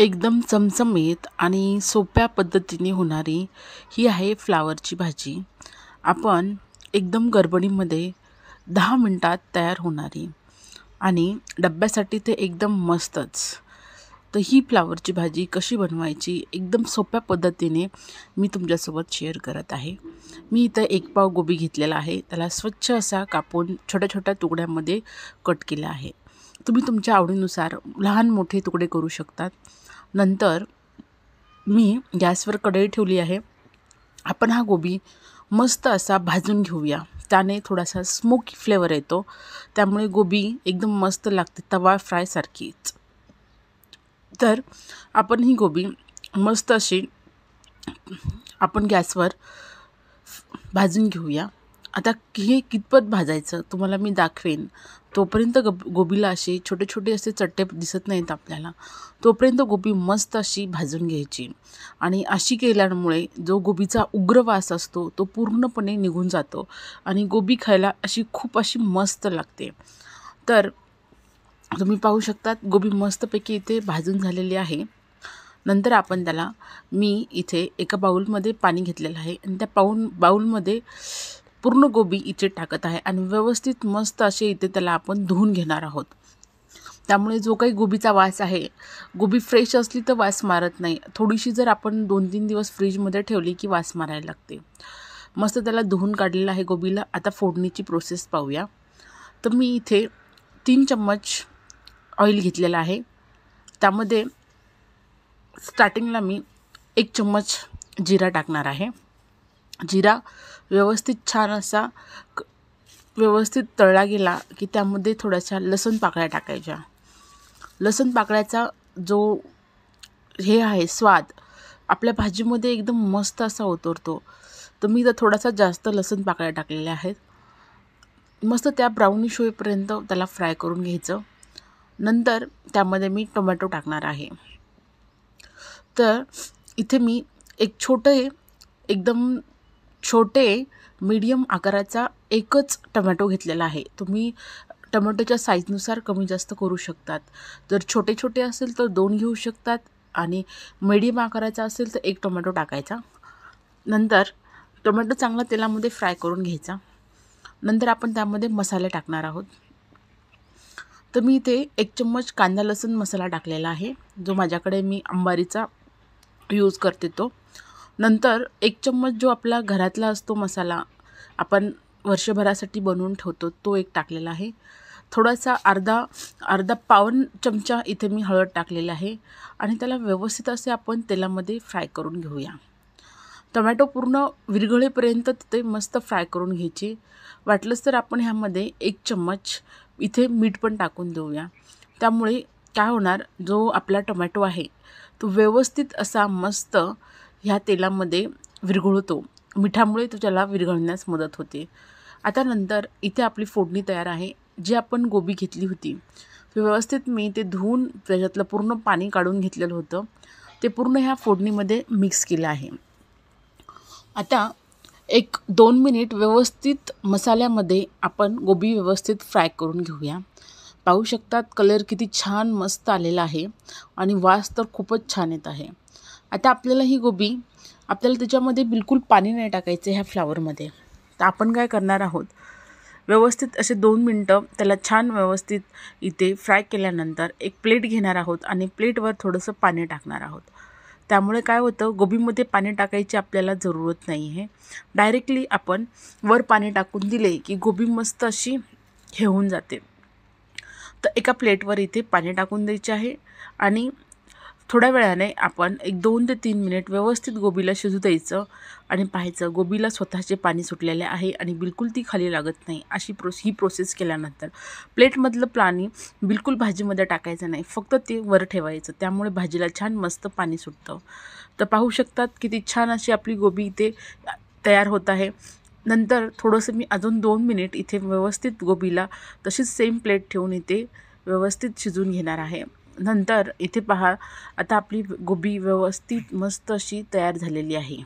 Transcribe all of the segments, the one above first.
एकदम चमचमीत आणि सोप्या पद्धतीने होणारी ही आहे फ्लावरची भाजी आपण एकदम गरबडीमध्ये दहा मिनटात तयार होणारी आणि डब्यासाठी ते एकदम मस्तच तर ही फ्लावरची भाजी कशी बनवायची एकदम सोप्या पद्धतीने मी तुमच्यासोबत शेअर करत आहे मी इथं एक पाव गोबी घेतलेला आहे त्याला स्वच्छ असा कापून छोट्या छोट्या तुकड्यामध्ये कट केला आहे तुम्ही तुमच्या आवडीनुसार लहान मोठे तुकडे करू शकतात नंतर मी गॅसवर कढई ठेवली आहे आपण हा गोबी मस्त असा भाजून घेऊया त्याने थोडासा स्मोकी फ्लेवर येतो त्यामुळे गोबी एकदम मस्त लागते तवा फ्रायसारखीच तर आपण ही गोबी मस्त अशी आपण गॅसवर भाजून घेऊया आता हे कितपत भाजायचं तुम्हाला मी दाखवेन तोपर्यंत गब गोबीला असे छोटे छोटे असे चट्टे दिसत नाहीत आपल्याला तोपर्यंत गोबी मस्त अशी भाजून घ्यायची आणि अशी केल्यामुळे जो गोबीचा उग्र वास असतो तो पूर्णपणे निघून जातो आणि गोबी खायला अशी खूप अशी मस्त लागते तर तुम्ही पाहू शकतात गोबी मस्तपैकी इथे भाजून झालेली आहे नंतर आपण त्याला मी इथे एका बाऊलमध्ये पाणी घेतलेलं आहे आणि त्या पाऊल बाऊलमध्ये पूर्ण गोबी इथे टाकत आहे आणि व्यवस्थित मस्त असे इथे त्याला आपण धुवून घेणार आहोत त्यामुळे जो काही गोबीचा वास आहे गोबी फ्रेश असली तर वास मारत नाही थोडीशी जर आपण दोन तीन दिवस फ्रीजमध्ये ठेवली की वास मारायला लागते मस्त त्याला धुवून काढलेला आहे गोबीला आता फोडणीची प्रोसेस पाहूया तर मी इथे तीन चम्मच ऑइल घेतलेला आहे त्यामध्ये स्टार्टिंगला मी एक चम्मच जिरा टाकणार आहे जिरा व्यवस्थित छान असा व्यवस्थित तळला गेला की त्यामध्ये थोड्याशा लसूण पाकळ्या टाकायच्या लसूण पाकळ्याचा जो हे आहे स्वाद आपल्या भाजीमध्ये एकदम मस्त असा उतरतो तर मी तर थोडासा जास्त लसूण पाकळ्या टाकलेल्या आहेत मस्त त्या ब्राऊनिश होईपर्यंत त्याला फ्राय करून घ्यायचं नंतर त्यामध्ये मी टोमॅटो टाकणार आहे तर इथे मी एक छोटे एकदम छोटे मीडियम आकाराचा एकच टमॅटो घेतलेला आहे तुम्ही टमॅटोच्या साईजनुसार कमी जास्त करू शकतात जर छोटे छोटे असेल तर दोन घेऊ शकतात आणि मीडियम आकाराचा असेल तर एक टोमॅटो टाकायचा नंतर टोमॅटो चांगला तेलामध्ये फ्राय करून घ्यायचा नंतर आपण त्यामध्ये मसाले टाकणार आहोत तर मी इथे एक चम्मच कांदा लसूण मसाला टाकलेला आहे जो माझ्याकडे मी अंबारीचा यूज करते तो नंतर एक चम्मच जो आपला घरातला असतो मसाला आपण वर्षभरासाठी बनवून ठेवतो तो एक टाकलेला आहे थोडासा अर्धा अर्धा पावन चमचा इथे मी हळद टाकलेला आहे आणि त्याला व्यवस्थित असे आपण तेलामध्ये फ्राय करून घेऊया टोमॅटो पूर्ण विरघळेपर्यंत ते मस्त फ्राय करून घ्यायचे वाटलंच तर आपण ह्यामध्ये एक चम्मच इथे मीठ पण टाकून देऊया त्यामुळे काय होणार जो आपला टोमॅटो आहे तो व्यवस्थित असा मस्त ह्या तेलामध्ये विरघळतो मिठामुळे तो त्याला विरघळण्यास मदत होते आता नंतर इथे आपली फोडणी तयार आहे जी आपण गोबी घेतली होती व्यवस्थित मी ते धुवून त्याच्यातलं पूर्ण पाणी काढून घेतलेलं होतं ते पूर्ण ह्या फोडणीमध्ये मिक्स केलं आहे आता एक दोन मिनिट व्यवस्थित मसाल्यामध्ये आपण गोबी व्यवस्थित फ्राय करून घेऊया पाहू शकतात कलर किती छान मस्त आलेला आहे आणि वास तर खूपच छान येत आहे आता आपल्याला ही गोबी आपल्याला त्याच्यामध्ये बिलकुल पाणी नाही टाकायचं ह्या फ्लावरमध्ये तर आपण काय करणार आहोत व्यवस्थित असे दोन मिनटं त्याला छान व्यवस्थित इथे फ्राय केल्यानंतर एक प्लेट घेणार आहोत आणि प्लेटवर थोडंसं पाणी टाकणार आहोत त्यामुळे काय होतं गोबीमध्ये पाणी टाकायची आपल्याला जरूरत नाही आहे डायरेक्टली आपण वर पाणी टाकून दिले की गोबी मस्त अशी हे होऊन जाते तर एका प्लेटवर इथे पाणी टाकून द्यायचे आहे आणि थोड्या वेळाने आपण एक दोन ते तीन मिनिट व्यवस्थित गोबीला शिजू द्यायचं आणि पाहायचं गोबीला स्वतःचे पाणी सुटलेले आहे आणि बिलकुल ती खाली लागत नाही अशी प्रोस ही प्रोसेस केल्यानंतर प्लेटमधलं पाणी बिलकुल भाजीमध्ये टाकायचं नाही फक्त ते वर ठेवायचं त्यामुळे भाजीला छान मस्त पाणी सुटतं तर पाहू शकतात किती छान अशी आपली गोबी इथे तयार होत आहे नंतर थोडंसं मी अजून दोन मिनिट इथे व्यवस्थित गोबीला तशीच सेम प्लेट ठेवून इथे व्यवस्थित शिजून घेणार आहे नंतर इथे पहा आता आपली गोबी व्यवस्थित मस्त अशी तयार झालेली आहे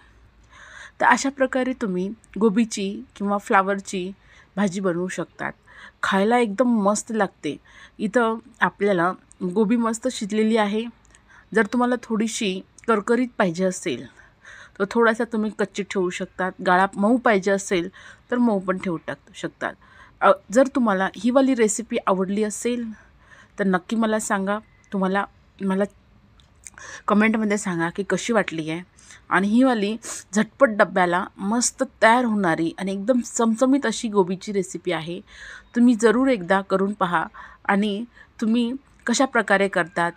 तर अशा प्रकारे तुम्ही गोबीची किंवा फ्लावरची भाजी बनवू शकतात खायला एकदम मस्त लागते इथं आपल्याला गोबी मस्त शिजलेली आहे जर तुम्हाला थोडीशी करकरीत पाहिजे असेल तर थोडासा तुम्ही कच्ची ठेवू शकतात गाळा मऊ पाहिजे असेल तर मऊ पण ठेवू टाकू शकतात जर तुम्हाला हीवाली रेसिपी आवडली असेल तर नक्की मला सांगा तुम्हाला मला कमेंटमध्ये सांगा की कशी वाटली आहे आणि ही वाली झटपट डब्याला मस्त तयार होणारी आणि एकदम चमचमीत अशी गोबीची रेसिपी आहे तुम्ही जरूर एकदा करून पहा आणि तुम्ही कशा प्रकारे करतात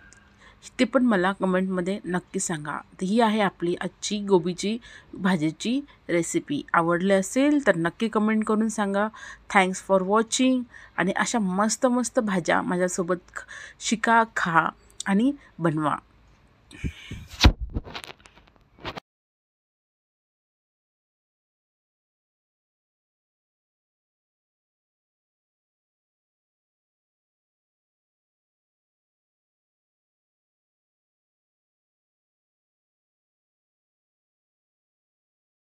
ते पण मला कमेंटमध्ये नक्की सांगा तर ही आहे आपली आजची गोबीची भाजीची रेसिपी आवडली असेल तर नक्की कमेंट करून सांगा थँक्स फॉर वॉचिंग आणि अशा मस्त मस्त भाज्या माझ्यासोबत शिका खा आणि बनवा